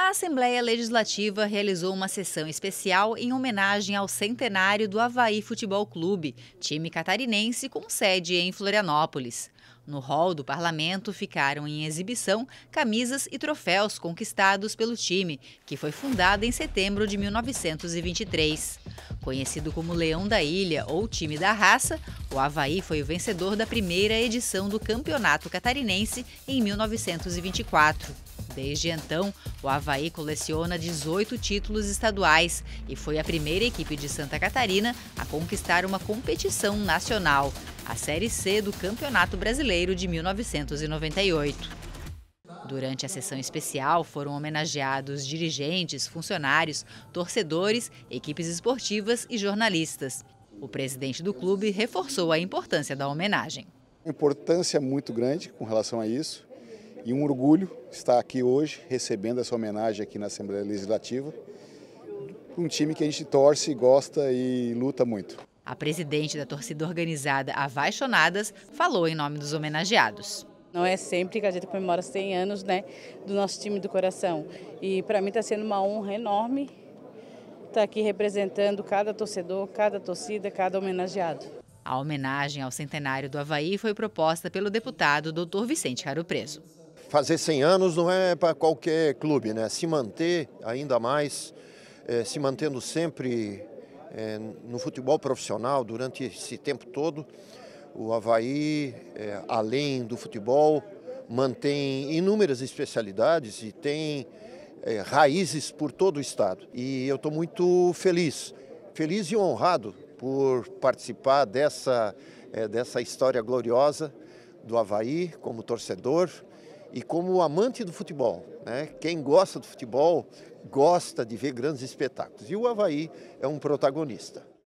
A Assembleia Legislativa realizou uma sessão especial em homenagem ao centenário do Havaí Futebol Clube, time catarinense com sede em Florianópolis. No hall do parlamento ficaram em exibição camisas e troféus conquistados pelo time, que foi fundado em setembro de 1923. Conhecido como Leão da Ilha ou Time da Raça, o Havaí foi o vencedor da primeira edição do Campeonato Catarinense em 1924. Desde então, o Havaí coleciona 18 títulos estaduais e foi a primeira equipe de Santa Catarina a conquistar uma competição nacional, a Série C do Campeonato Brasileiro de 1998. Durante a sessão especial foram homenageados dirigentes, funcionários, torcedores, equipes esportivas e jornalistas. O presidente do clube reforçou a importância da homenagem. Importância muito grande com relação a isso. E um orgulho estar aqui hoje, recebendo essa homenagem aqui na Assembleia Legislativa, um time que a gente torce, gosta e luta muito. A presidente da torcida organizada Avaixonadas falou em nome dos homenageados. Não é sempre que a gente comemora 100 anos né, do nosso time do coração. E para mim está sendo uma honra enorme estar tá aqui representando cada torcedor, cada torcida, cada homenageado. A homenagem ao centenário do Havaí foi proposta pelo deputado Dr. Vicente Caro Preso fazer 100 anos não é para qualquer clube, né? Se manter ainda mais, é, se mantendo sempre é, no futebol profissional durante esse tempo todo, o Havaí, é, além do futebol, mantém inúmeras especialidades e tem é, raízes por todo o estado. E eu estou muito feliz, feliz e honrado por participar dessa, é, dessa história gloriosa do Havaí como torcedor e como amante do futebol. Né? Quem gosta do futebol gosta de ver grandes espetáculos. E o Havaí é um protagonista.